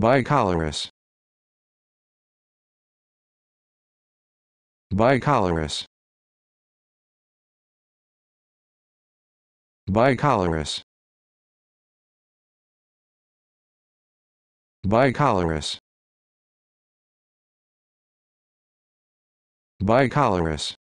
Bicolorous. Bicolorous. Bicolorous. Bicolorous. Bicolorous.